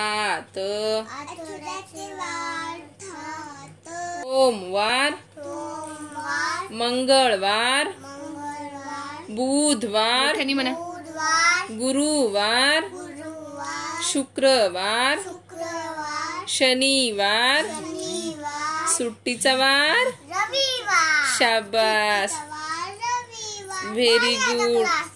आत सोमवार मंगळवार बुधवार गुरुवार शुक्रवार शनिवार सुट्टीचा वार शाबास व्हेरी गुड